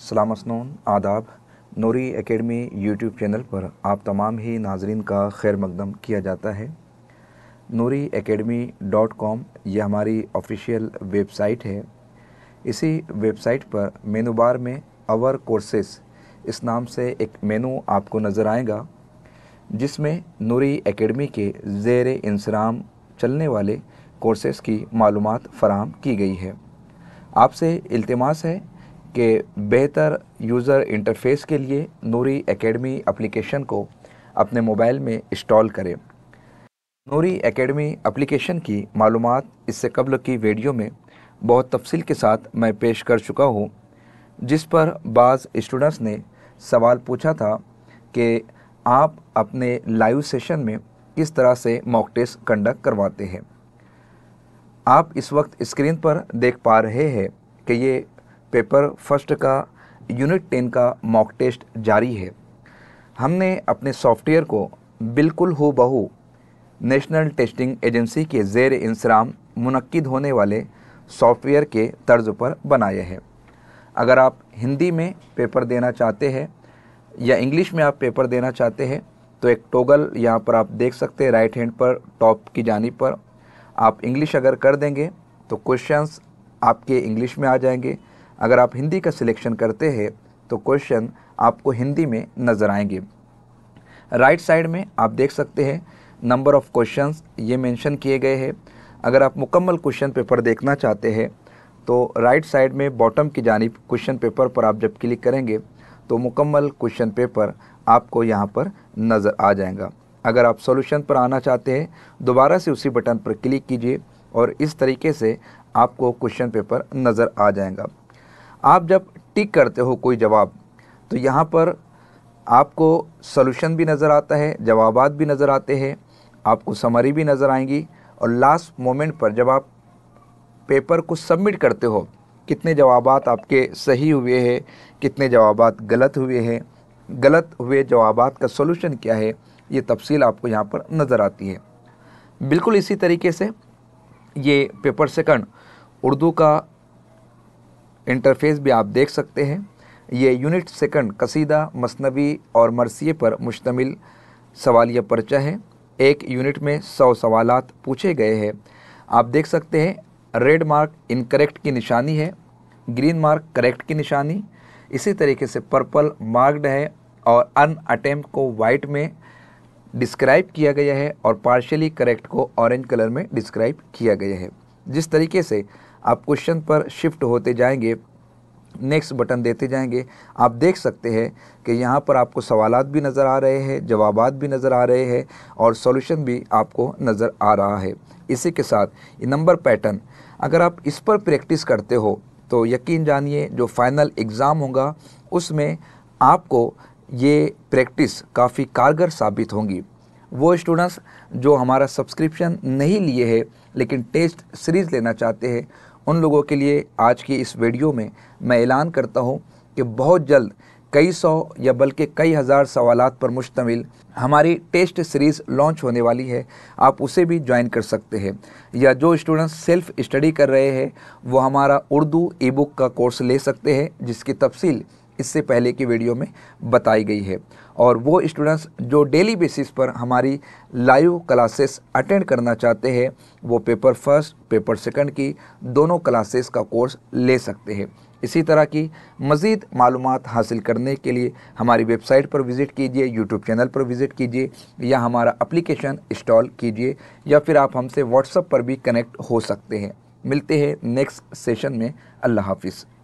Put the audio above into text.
सलाम असनून आदाब नूरी academy YouTube channel पर आप तमाम ही नाजरीन का खैर मकदम किया जाता है नूरी एकेडमी डॉट कॉम यह हमारी ऑफिशियल वेबसाइट है इसी वेबसाइट पर मेनू बार में अवर कोर्सेस इस नाम से एक मेनू आपको नज़र आएगा जिसमें नूरी एकेडमी के जेर इंसराम चलने वाले कोर्सेस की मालूम फ़राम की गई है आपसे इल्तमास है कि बेहतर यूज़र इंटरफेस के लिए नूरी एकेडमी एप्लीकेशन को अपने मोबाइल में इंस्टॉल करें नूरी एकेडमी एप्लीकेशन की मालूम इससे कबल की वीडियो में बहुत तफसील के साथ मैं पेश कर चुका हूँ जिस पर बाज़ स्टूडेंट्स ने सवाल पूछा था कि आप अपने लाइव सेशन में किस तरह से मॉक टेस्ट कंडक्ट करवाते हैं आप इस वक्त स्क्रीन पर देख पा रहे हैं कि ये पेपर फर्स्ट का यूनिट टेन का मॉक टेस्ट जारी है हमने अपने सॉफ्टवेयर को बिल्कुल हो बहू नेशनल टेस्टिंग एजेंसी के जेर इंसराम मुनद होने वाले सॉफ्टवेयर के तर्ज पर बनाया है अगर आप हिंदी में पेपर देना चाहते हैं या इंग्लिश में आप पेपर देना चाहते हैं तो एक टोगल यहाँ पर आप देख सकते हैं राइट हैंड पर टॉप की जानी पर आप इंग्लिश अगर कर देंगे तो क्वेश्चंस आपके इंग्लिश में आ जाएंगे अगर आप हिंदी का सिलेक्शन करते हैं तो क्वेश्चन आपको हिंदी में नज़र आएंगे राइट साइड में आप देख सकते हैं नंबर ऑफ़ क्वेश्चंस ये मेंशन किए गए हैं अगर आप मुकम्मल क्वेश्चन पेपर देखना चाहते हैं तो राइट साइड में बॉटम की जानब क्वेश्चन पेपर पर आप जब क्लिक करेंगे तो मुकम्मल क्वेश्चन पेपर आपको यहाँ पर नज़र आ जाएगा अगर आप सॉल्यूशन पर आना चाहते हैं दोबारा से उसी बटन पर क्लिक कीजिए और इस तरीके से आपको क्वेश्चन पेपर नज़र आ जाएगा आप जब टिक करते हो कोई जवाब तो यहाँ पर आपको सोल्यूशन भी नज़र आता है जवाब भी नज़र आते हैं आपको समरी भी नज़र आएंगी और लास्ट मोमेंट पर जब आप पेपर को सबमिट करते हो कितने जवाब आपके सही हुए हैं कितने जवाब गलत हुए हैं गलत हुए जवाब का सोल्यूशन क्या है ये तफसील आपको यहाँ पर नज़र आती है बिल्कुल इसी तरीके से ये पेपर सेकंड उर्दू का इंटरफेस भी आप देख सकते हैं ये यूनिट सेकंड कसीदा मसनवी और मरसिए पर मुश्तमिल सवालिया पर्चा है एक यूनिट में सौ सवाल पूछे गए हैं आप देख सकते हैं रेड मार्क इनकरेक्ट की निशानी है ग्रीन मार्क करेक्ट की निशानी इसी तरीके से पर्पल मार्क्ड है और अन अटैम्प को वाइट में डिस्क्राइब किया गया है और पार्शली करेक्ट को ऑरेंज कलर में डिस्क्राइब किया गया है जिस तरीके से आप क्वेश्चन पर शिफ्ट होते जाएंगे नेक्स्ट बटन देते जाएंगे आप देख सकते हैं कि यहाँ पर आपको सवाल भी नज़र आ रहे हैं जवाब भी नज़र आ रहे हैं और सॉल्यूशन भी आपको नज़र आ रहा है इसी के साथ ये नंबर पैटर्न अगर आप इस पर प्रैक्टिस करते हो तो यकीन जानिए जो फाइनल एग्ज़ाम होगा उसमें आपको ये प्रैक्टिस काफ़ी कारगर साबित होंगी वो स्टूडेंट्स जो हमारा सब्सक्रिप्शन नहीं लिए है लेकिन टेस्ट सीरीज़ लेना चाहते हैं उन लोगों के लिए आज की इस वीडियो में मैं ऐलान करता हूँ कि बहुत जल्द कई सौ या बल्कि कई हज़ार सवाल पर मुश्तमिल हमारी टेस्ट सीरीज़ लॉन्च होने वाली है आप उसे भी ज्वाइन कर सकते हैं या जो स्टूडेंट्स सेल्फ़ स्टडी कर रहे हैं वो हमारा उर्दू ई बुक का कोर्स ले सकते हैं जिसकी तफसील इससे पहले की वीडियो में बताई गई है और वो स्टूडेंट्स जो डेली बेसिस पर हमारी लाइव क्लासेस अटेंड करना चाहते हैं वो पेपर फर्स्ट पेपर सेकंड की दोनों क्लासेस का कोर्स ले सकते हैं इसी तरह की मज़ीद मालूम हासिल करने के लिए हमारी वेबसाइट पर विज़िट कीजिए यूट्यूब चैनल पर विज़िट कीजिए या हमारा अप्लीकेशन इंस्टॉल कीजिए या फिर आप हमसे व्हाट्सअप पर भी कनेक्ट हो सकते हैं मिलते हैं नेक्स्ट सेशन में अल्लाह हाफिज़